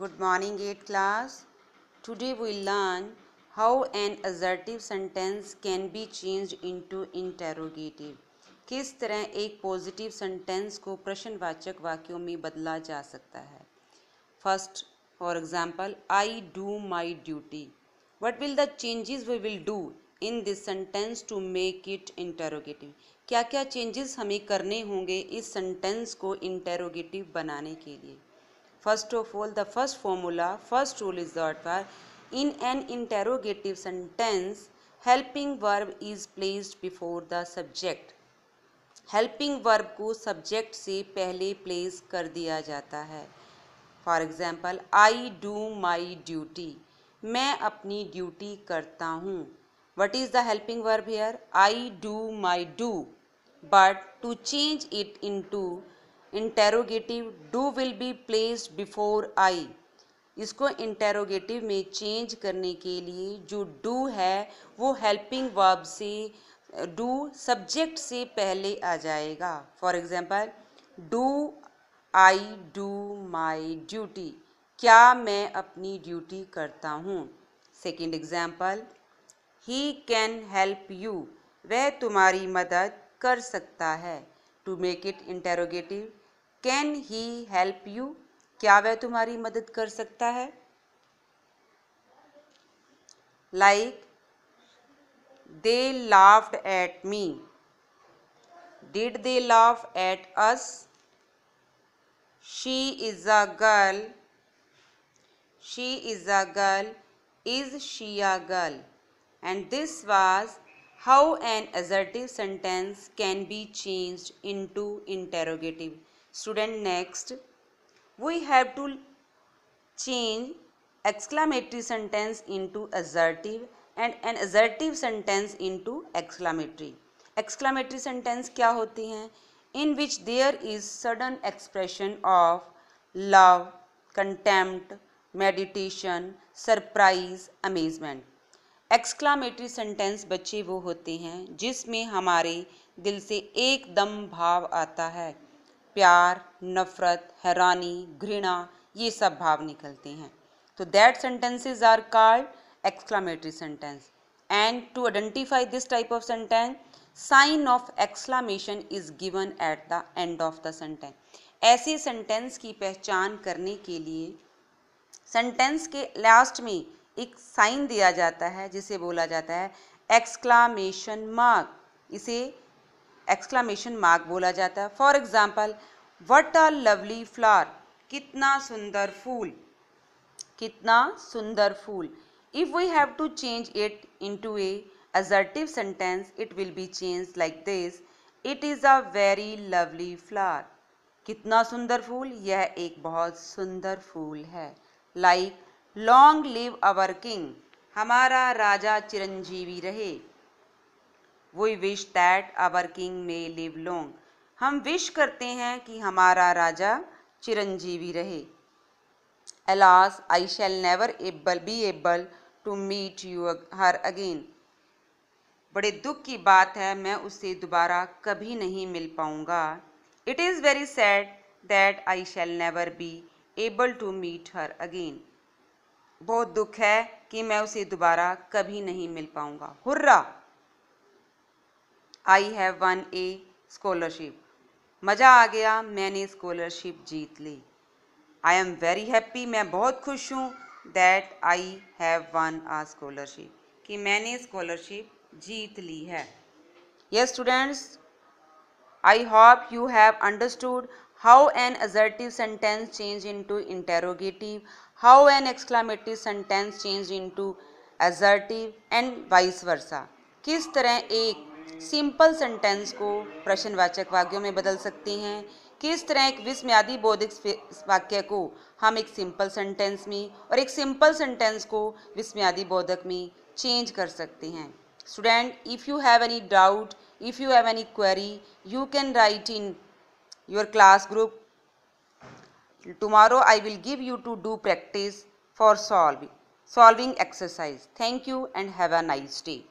Good morning 8 class. Today we learn how an assertive sentence can be changed into interrogative. किस तरह एक positive sentence को प्रश्नवाचक वाक्यों में बदला जा सकता है first for example I do my duty what will the changes we will do in this sentence to make it interrogative क्या क्या चेंजेस हमें करने होंगे इस सेंटेंस को इंटेरोगेटिव बनाने के लिए First of all, the first formula, first rule is that verb. In an interrogative sentence, helping verb is placed before the subject. Helping verb को सब्जेक्ट से पहले प्लेस कर दिया जाता है for example I do my duty मैं अपनी duty करता हूँ what is the helping verb here I do my do but to change it into interrogative do will be placed before I इसको interrogative में change करने के लिए जो डू है वो हेल्पिंग वर्ब से डू सब्जेक्ट से पहले आ जाएगा for example do I do my duty क्या मैं अपनी ड्यूटी करता हूँ second example he can help you वह तुम्हारी मदद कर सकता है to make it interrogative can he help you क्या वह तुम्हारी मदद कर सकता है like they laughed at me did they laugh at us she is a girl she is a girl is she a girl and this was how an assertive sentence can be change into interrogative student next we have to change exclamatory sentence into assertive and an assertive sentence into exclamatory exclamatory sentence क्या होती हैं in which there is sudden expression of love contempt meditation surprise amazement exclamatory sentence बच्चे वो होते हैं जिसमें हमारे दिल से एकदम भाव आता है प्यार नफ़रत हैरानी घृणा ये सब भाव निकलते हैं तो that sentences are called exclamatory sentence and to identify this type of sentence sign of exclamation is given at the end of the sentence ऐसे सेंटेंस की पहचान करने के लिए सेंटेंस के लास्ट में एक साइन दिया जाता है जिसे बोला जाता है एक्सक्लामेशन मार्क इसे एक्सक्लामेशन मार्क बोला जाता है for example what are lovely flower कितना सुंदर फूल कितना सुंदर फूल if we have to change it into a assertive sentence it will be change like this it is a very lovely flower कितना सुंदर फूल यह एक बहुत सुंदर फूल है like long live our king हमारा राजा चिरंजीवी रहे we wish that our king may live long हम विश करते हैं कि हमारा राजा चिरंजीवी रहे alas I shall never able be able to meet you her again बड़े दुख की बात है मैं उससे दोबारा कभी नहीं मिल पाऊँगा it is very sad that I shall never be able to meet her again बहुत दुख है कि मैं उसे दोबारा कभी नहीं मिल पाऊंगा hurrah I have won a scholarship मज़ा आ गया मैंने स्कॉलरशिप जीत ली आई एम वेरी हैप्पी मैं बहुत खुश हूँ that I have won a scholarship कि मैंने स्कॉलरशिप जीत ली है yes students I hope you have understood how an assertive sentence changed into interrogative how an exclamative sentence changed into assertive and vice versa किस तरह एक simple sentence को प्रश्नवाचक वाक्यों में बदल सकते हैं किस तरह एक विस्म्यादी बौद्धिक वाक्य को हम एक सिंपल सेंटेंस में और एक सिंपल सेंटेंस को विस्म्यादी बौद्धक में चेंज कर सकते हैं student if you have any doubt if you have any query you can write in your class group. Tomorrow I will give you to do practice for solving, solving exercise. Thank you and have a nice day.